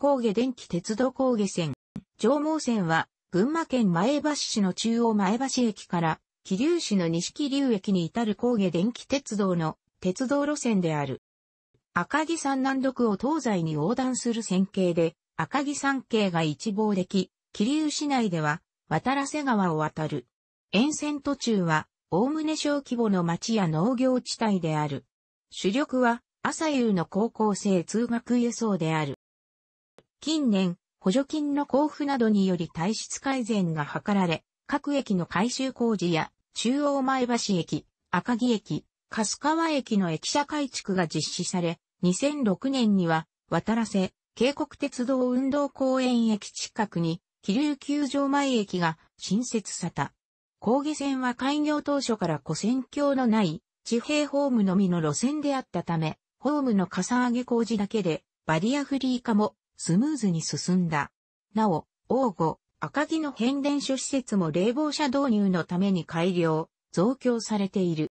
高下電気鉄道高下線。上毛線は、群馬県前橋市の中央前橋駅から、桐生市の西桐生駅に至る高下電気鉄道の鉄道路線である。赤城山南麓を東西に横断する線形で、赤城山系が一望でき、桐生市内では、渡瀬川を渡る。沿線途中は、おおむね小規模の町や農業地帯である。主力は、朝夕の高校生通学輸送である。近年、補助金の交付などにより体質改善が図られ、各駅の改修工事や、中央前橋駅、赤城駅、春川駅の駅舎改築が実施され、2006年には、渡らせ、渓谷鉄道運動公園駅近くに、桐生球場前駅が新設された。高下線は開業当初から古線橋のない地平ホームのみの路線であったため、ホームのかさ上げ工事だけでバリアフリー化もスムーズに進んだ。なお、王後、赤城の変電所施設も冷房車導入のために改良、増強されている。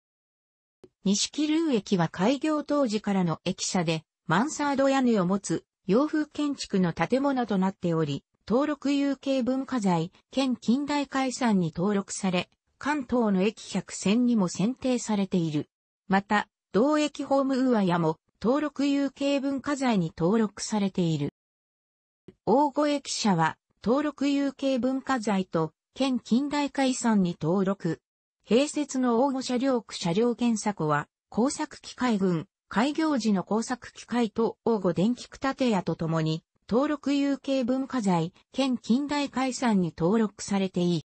西木生駅は開業当時からの駅舎で、マンサード屋根を持つ洋風建築の建物となっており、登録有形文化財、県近代解産に登録され、関東の駅100選にも選定されている。また、同駅ホームウアヤも登録有形文化財に登録されている。大御駅舎は登録有形文化財と県近代化遺産に登録。併設の大御車両区車両検査庫は工作機械群、開業時の工作機械と大御電気区建屋とともに登録有形文化財、県近代化遺産に登録されていい。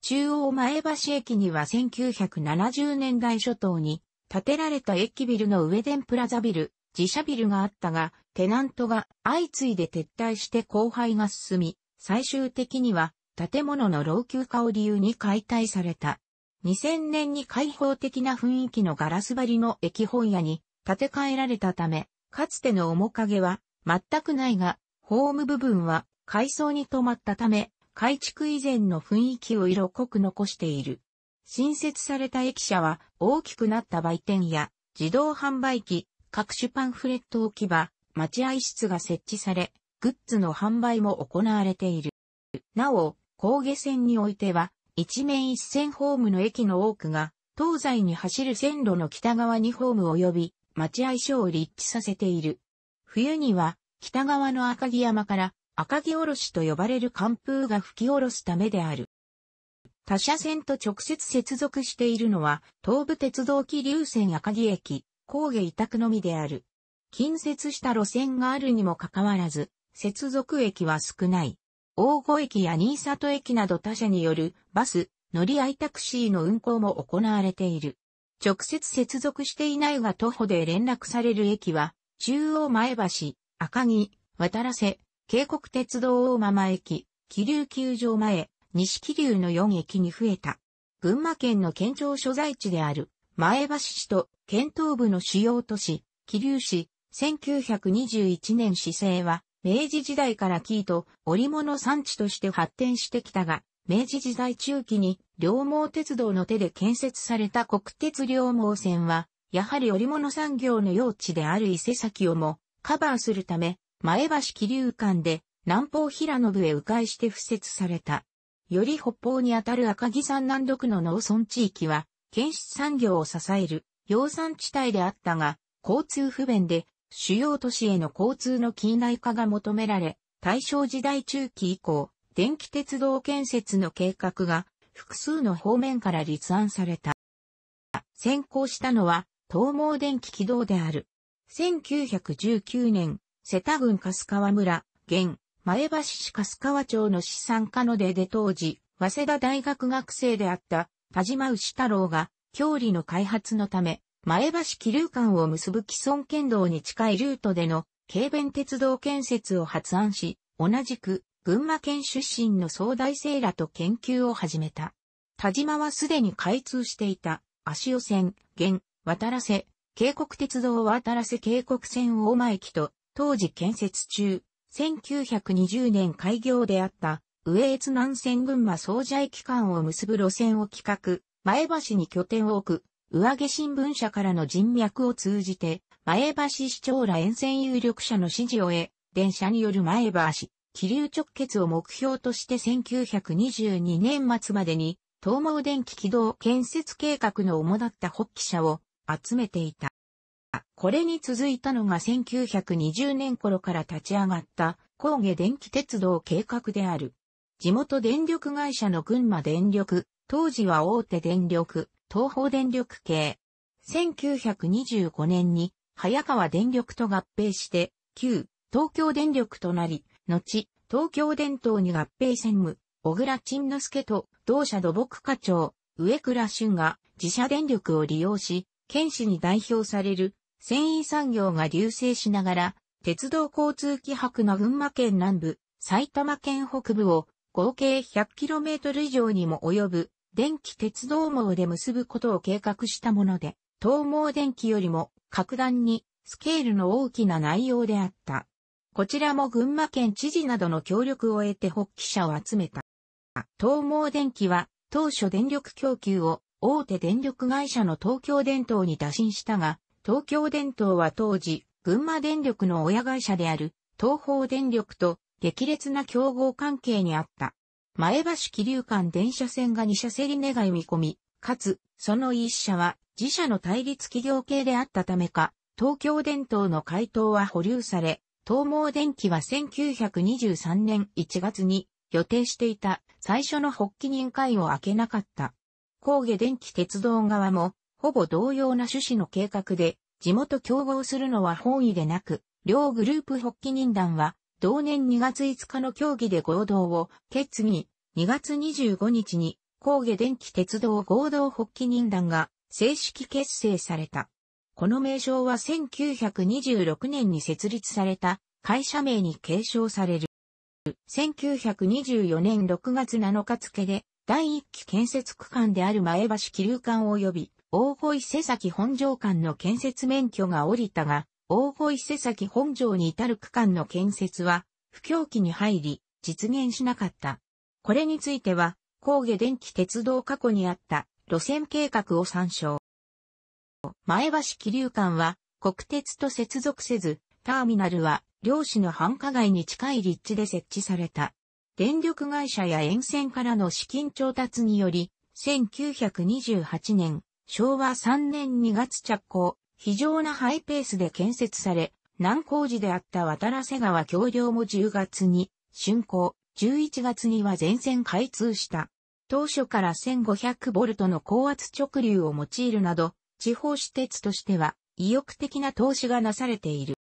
中央前橋駅には1970年代初頭に建てられた駅ビルの上電プラザビル、自社ビルがあったが、テナントが相次いで撤退して荒廃が進み、最終的には建物の老朽化を理由に解体された。2000年に開放的な雰囲気のガラス張りの駅本屋に建て替えられたため、かつての面影は全くないが、ホーム部分は改装に止まったため、改築以前の雰囲気を色濃く残している。新設された駅舎は大きくなった売店や自動販売機、各種パンフレット置き場、待合室が設置され、グッズの販売も行われている。なお、高下線においては、一面一線ホームの駅の多くが、東西に走る線路の北側にホーム及び、待合所を立地させている。冬には、北側の赤城山から、赤城おろしと呼ばれる寒風が吹き下ろすためである。他社線と直接接続しているのは、東武鉄道気流線赤城駅、工下委託のみである。近接した路線があるにもかかわらず、接続駅は少ない。大御駅や新里駅など他社によるバス、乗り合いタクシーの運行も行われている。直接接続していないが徒歩で連絡される駅は、中央前橋、赤城、渡らせ、渓谷鉄道大間駅、気流球場前、西気流の4駅に増えた。群馬県の県庁所在地である、前橋市と県東部の主要都市、桐生市、1921年市政は、明治時代からキーと織物産地として発展してきたが、明治時代中期に両毛鉄道の手で建設された国鉄両毛線は、やはり織物産業の用地である伊勢崎をもカバーするため、前橋桐生間で南方平部へ迂回して敷設された。より北方にあたる赤城山南麓の農村地域は、建設産業を支える養蚕地帯であったが、交通不便で、主要都市への交通の近代化が求められ、大正時代中期以降、電気鉄道建設の計画が複数の方面から立案された。先行したのは東毛電気軌道である。1919年、瀬田郡春川村、現、前橋市春川町の資産家の出で当時、早稲田大学学生であった、田島牛太郎が、郷里の開発のため、前橋気流館を結ぶ既存県道に近いルートでの軽便鉄道建設を発案し、同じく群馬県出身の総大生らと研究を始めた。田島はすでに開通していた足尾線、現、渡らせ、渓谷鉄道渡らせ渓谷線大間駅と、当時建設中、1920年開業であった上越南線群馬総社駅間を結ぶ路線を企画、前橋に拠点を置く上下新聞社からの人脈を通じて、前橋市長ら沿線有力者の支持を得、電車による前橋、気流直結を目標として1922年末までに、東毛電気軌道建設計画の主だった発起者を集めていた。これに続いたのが1920年頃から立ち上がった高下電気鉄道計画である。地元電力会社の群馬電力、当時は大手電力、東方電力系。1925年に、早川電力と合併して、旧東京電力となり、後、東京電灯に合併専務、小倉沈之助と、同社土木課長、上倉俊が自社電力を利用し、県市に代表される繊維産業が流星しながら、鉄道交通規泊の群馬県南部、埼玉県北部を合計 100km 以上にも及ぶ電気鉄道網で結ぶことを計画したもので、東網電気よりも格段にスケールの大きな内容であった。こちらも群馬県知事などの協力を得て発起者を集めた。東網電気は当初電力供給を大手電力会社の東京電灯に打診したが、東京電灯は当時、群馬電力の親会社である東方電力と激烈な競合関係にあった。前橋気流間電車線が2社競り願い見込み、かつ、その1社は自社の対立企業系であったためか、東京電灯の回答は保留され、東毛電機は1923年1月に予定していた最初の発起人会を開けなかった。工芸電機鉄道側も、ほぼ同様な趣旨の計画で、地元競合するのは本意でなく、両グループ発起人団は、同年2月5日の協議で合同を決議、2月25日に、高下電気鉄道合同発起人団が正式結成された。この名称は1926年に設立された会社名に継承される。1924年6月7日付で第1期建設区間である前橋気流間及び大越瀬崎本城間の建設免許が降りたが、大御伊勢崎本城に至る区間の建設は、不況期に入り、実現しなかった。これについては、高下電気鉄道過去にあった路線計画を参照。前橋気流間は国鉄と接続せず、ターミナルは漁師の繁華街に近い立地で設置された。電力会社や沿線からの資金調達により、1928年、昭和3年2月着工、非常なハイペースで建設され、難工事であった渡良瀬川橋梁も10月に、竣工、11月には全線開通した。当初から1500ボルトの高圧直流を用いるなど、地方私鉄としては意欲的な投資がなされている。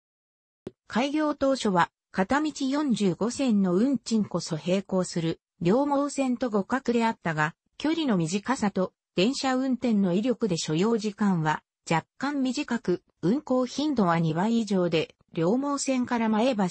開業当初は片道45線の運賃こそ並行する両毛線と互角であったが、距離の短さと電車運転の威力で所要時間は若干短く、運行頻度は2倍以上で、両毛線から前橋、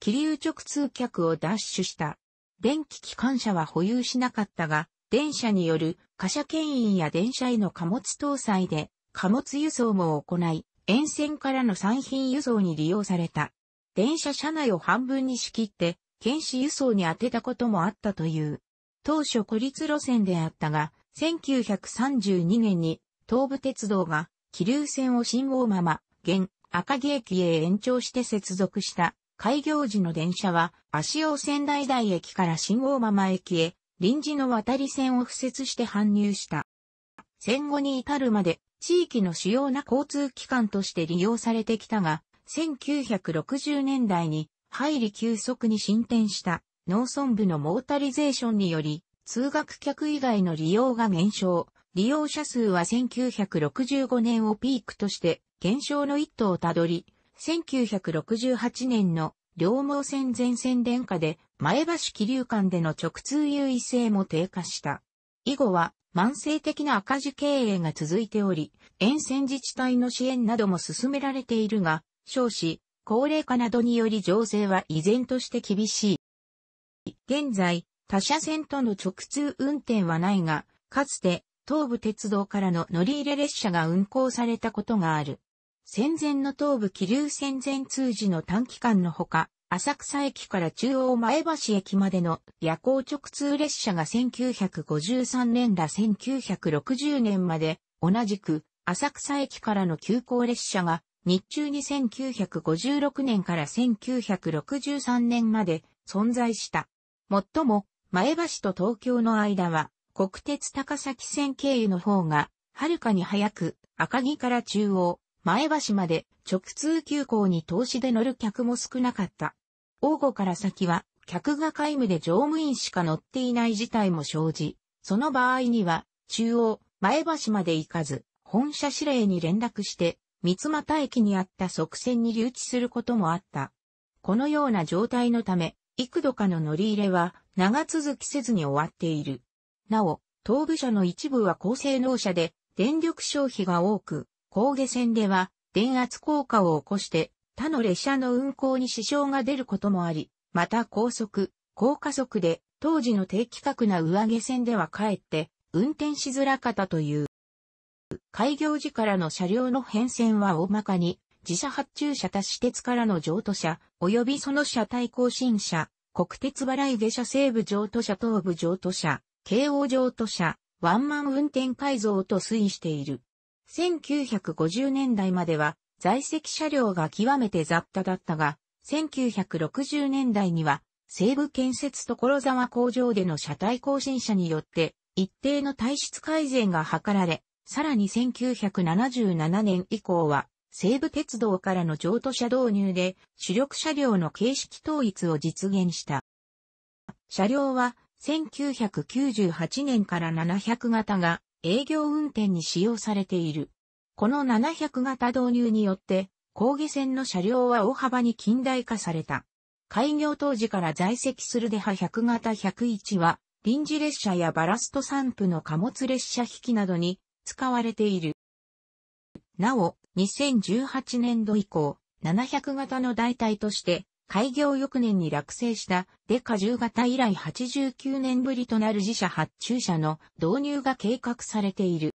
桐生直通客をダッシュした。電気機関車は保有しなかったが、電車による貨車牽引や電車への貨物搭載で、貨物輸送も行い、沿線からの産品輸送に利用された。電車車内を半分に仕切って、検視輸送に当てたこともあったという。当初孤立路線であったが、1932年に東武鉄道が気流線を信号まま、現、赤城駅へ延長して接続した開業時の電車は、足尾仙台台駅から信号まま駅へ、臨時の渡り線を敷設して搬入した。戦後に至るまで、地域の主要な交通機関として利用されてきたが、1960年代に入り急速に進展した農村部のモータリゼーションにより、通学客以外の利用が減少、利用者数は1965年をピークとして減少の一途をたどり、1968年の両毛線全線電化で前橋気流間での直通優位性も低下した。以後は慢性的な赤字経営が続いており、沿線自治体の支援なども進められているが、少子、高齢化などにより情勢は依然として厳しい。現在、他社線との直通運転はないが、かつて東武鉄道からの乗り入れ列車が運行されたことがある。戦前の東武気流戦前通時の短期間のほか、浅草駅から中央前橋駅までの夜行直通列車が1953年ら1960年まで、同じく浅草駅からの急行列車が日中に1956年から1963年まで存在した。もっとも、前橋と東京の間は国鉄高崎線経由の方が、はるかに早く、赤城から中央、前橋まで直通急行に投資で乗る客も少なかった。大後から先は、客が皆無で乗務員しか乗っていない事態も生じ、その場合には、中央、前橋まで行かず、本社指令に連絡して、三股駅にあった側線に留置することもあった。このような状態のため、幾度かの乗り入れは長続きせずに終わっている。なお、東部車の一部は高性能車で電力消費が多く、高下線では電圧効果を起こして他の列車の運行に支障が出ることもあり、また高速、高加速で当時の低規格な上下線ではかえって運転しづらかったという。開業時からの車両の変遷は大まかに、自社発注車他私鉄からの譲渡車、及びその車体更新車、国鉄払い下車西部譲渡車東部譲渡車、京王上都車、ワンマン運転改造と推移している。1950年代までは在籍車両が極めて雑多だったが、1960年代には西部建設所沢工場での車体更新車によって一定の体質改善が図られ、さらに1977年以降は西武鉄道からの譲渡車導入で主力車両の形式統一を実現した。車両は1998年から700型が営業運転に使用されている。この700型導入によって、高下線の車両は大幅に近代化された。開業当時から在籍するデハ100型101は、臨時列車やバラスト散布の貨物列車引きなどに使われている。なお、2018年度以降、700型の代替として、開業翌年に落成したデカ10型以来89年ぶりとなる自社発注車の導入が計画されている。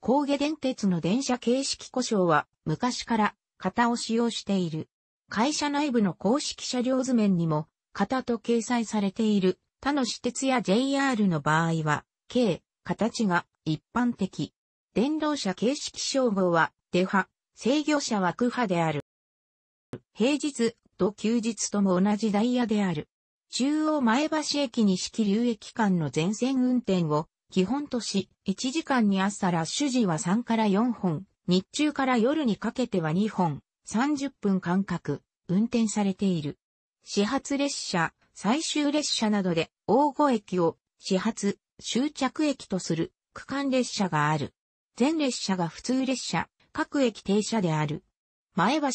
高下電鉄の電車形式故障は昔から型を使用している。会社内部の公式車両図面にも型と掲載されている他の私鉄や JR の場合は、形、形が一般的。電動車形式称号は、デハ、制御車はクハである。平日、と休日とも同じダイヤである。中央前橋駅西木流駅間の全線運転を基本とし、1時間に朝ラッシュ時は3から4本、日中から夜にかけては2本、30分間隔、運転されている。始発列車、最終列車などで大後駅を始発、終着駅とする区間列車がある。全列車が普通列車、各駅停車である。前橋、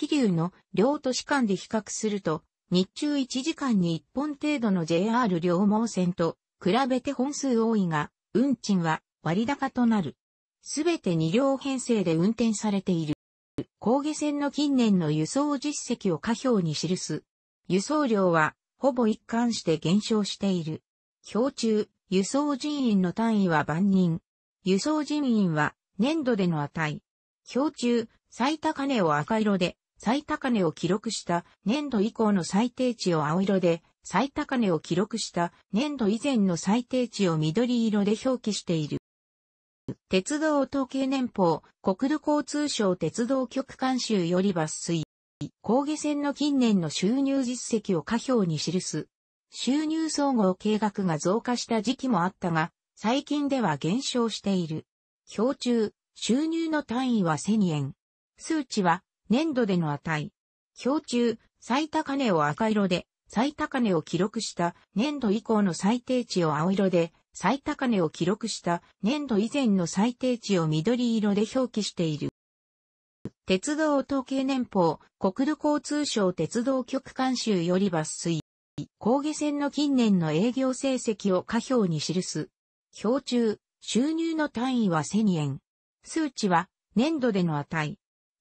気流の両都市間で比較すると、日中1時間に1本程度の JR 両毛線と比べて本数多いが、運賃は割高となる。すべて2両編成で運転されている。高下線の近年の輸送実績を下表に記す。輸送量はほぼ一貫して減少している。表中、輸送人員の単位は万人。輸送人員は年度での値。表中、最高値を赤色で、最高値を記録した年度以降の最低値を青色で、最高値を記録した年度以前の最低値を緑色で表記している。鉄道統計年報、国土交通省鉄道局監修より抜粋。高下線の近年の収入実績を下表に記す。収入総合計額が増加した時期もあったが、最近では減少している。表中、収入の単位は1000円。数値は年度での値。表中、最高値を赤色で、最高値を記録した年度以降の最低値を青色で、最高値を記録した年度以前の最低値を緑色で表記している。鉄道統計年報、国土交通省鉄道局監修より抜粋。高下線の近年の営業成績を下表に記す。表中、収入の単位は1000円。数値は年度での値。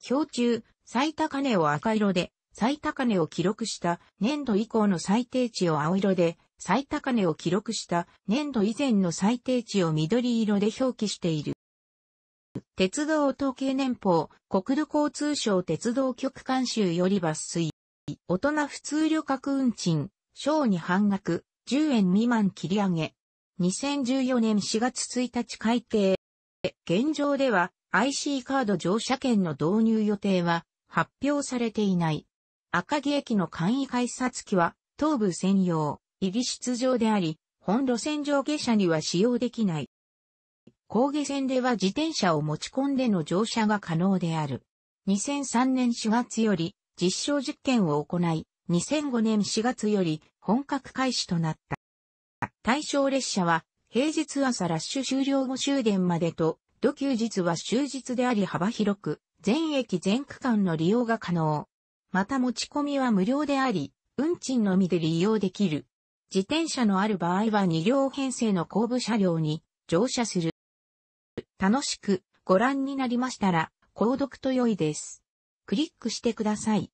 表中、最高値を赤色で、最高値を記録した年度以降の最低値を青色で、最高値を記録した年度以前の最低値を緑色で表記している。鉄道統計年報、国土交通省鉄道局監修より抜粋。大人普通旅客運賃、小に半額、10円未満切り上げ。2014年4月1日改定。現状では IC カード乗車券の導入予定は発表されていない。赤城駅の簡易改札機は、東部専用、入り出場であり、本路線上下車には使用できない。高下線では自転車を持ち込んでの乗車が可能である。2003年4月より実証実験を行い、2005年4月より本格開始となった。対象列車は平日朝ラッシュ終了後終電までと、土休日は終日であり幅広く、全駅全区間の利用が可能。また持ち込みは無料であり、運賃のみで利用できる。自転車のある場合は2両編成の後部車両に乗車する。楽しくご覧になりましたら、購読と良いです。クリックしてください。